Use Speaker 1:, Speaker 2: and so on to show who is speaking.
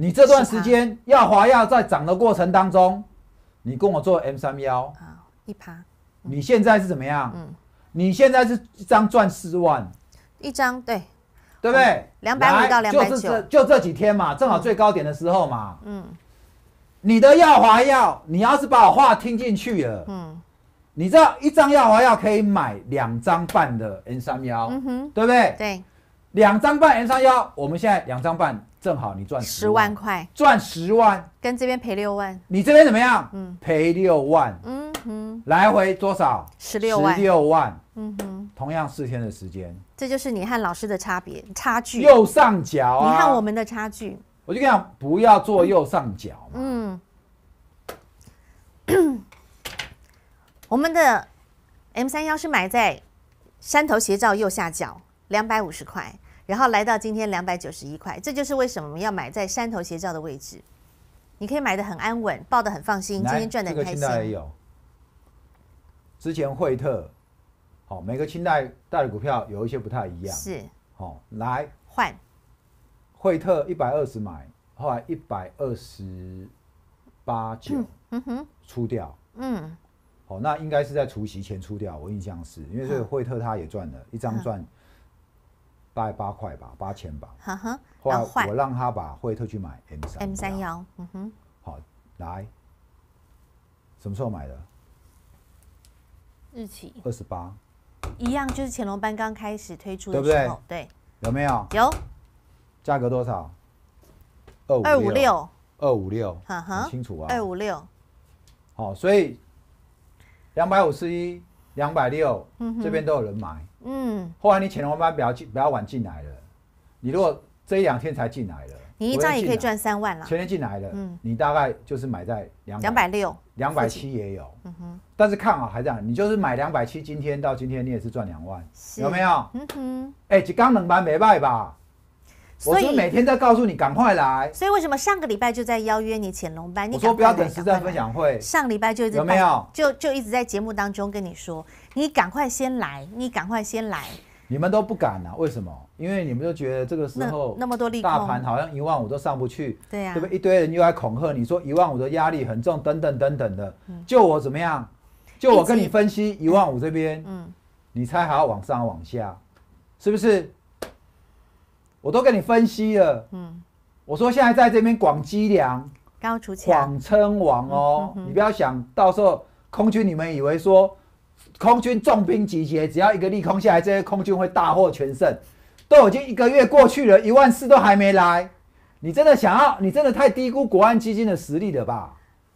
Speaker 1: 你这段时间耀华要在涨的过程当中，你跟我做 M 三幺啊一趴，你现在是怎么样？嗯，你现在是一张赚四万，
Speaker 2: 一张对
Speaker 1: 对不对？两百五到两百九，就这几天嘛，正好最高点的时候嘛，嗯，你的耀华药，你要是把我话听进去了，嗯，你知道一张耀华药可以买两张半的 N 三幺，嗯哼，对不对？对。两张半，M 三幺，我们现在两张半正好，你赚十万块，赚十万，
Speaker 2: 跟这边赔六万，
Speaker 1: 你这边怎么样？嗯，赔六万，
Speaker 2: 嗯哼，
Speaker 1: 来回多少？十六万，十六万，嗯哼，同样四天的时间，
Speaker 2: 这就是你和老师的差别，差距右
Speaker 1: 上角啊，你和
Speaker 2: 我们的差距，
Speaker 1: 我就讲不要做右上角
Speaker 2: 嘛，嗯，我们的 M 三幺是买在山头斜照右下角。两百五十块，然后来到今天两百九十一块，这就是为什么要买在山头斜照的位置。你可以买的很安稳，抱的很放心，今天赚的开心。这个也
Speaker 1: 有。之前惠特，好，每个清代贷的股票有一些不太一样。是，好，来换惠特一百二十买，后来一百二十八九，嗯哼，出掉，嗯，好，那应该是在除夕前出掉。我印象是，因为这个惠特他也赚了，一张赚。大概八块吧，八千吧。后来我让他把惠特去买 M 三 M 三
Speaker 2: 幺。嗯哼。
Speaker 1: 好，来，什么时候买的？日期？二十八。
Speaker 2: 一样，就是乾隆班刚开始推出的，对不对？对。
Speaker 1: 有没有？有。价格多少？二五二五六。二五六。哈哈，清楚啊。二五六。好，所以两百五十一。两百六，这边都有人买。嗯，后来你潜龙班比较进，比较晚进来了。你如果这一两天才进来了，你一张也可以赚
Speaker 2: 三万了。前天进来了，嗯，
Speaker 1: 你大概就是买在两两百六、两百七也有。嗯哼，但是看啊，还这样，你就是买两百七，今天到今天你也是赚两万，有没有？嗯哼，哎，就刚冷班没卖吧？我是每天在告诉你，赶快来。所以为什
Speaker 2: 么上个礼拜就在邀约你潜龙班？你说不要等实战
Speaker 1: 分享会。上
Speaker 2: 礼拜就有没有？就就一直在节目当中跟你说，你赶快先来，你赶快先来。
Speaker 1: 你们都不敢啊？为什么？因为你们就觉得这个时候那么多利大盘好像一万五都上不去，对呀，对不对？一堆人又来恐吓你说一万五的压力很重，等等等等的。就我怎么样？就我跟你分析一万五这边，嗯，你猜还要往上往下，是不是？我都跟你分析了，嗯，我说现在在这边广积粮、高筑墙、广称王哦，你不要想到时候空军，你们以为说空军重兵集结，只要一个利空下来，这些空军会大获全胜？都已经一个月过去了，一万四都还没来，你真的想要？你真的太低估国安基金的实力了吧？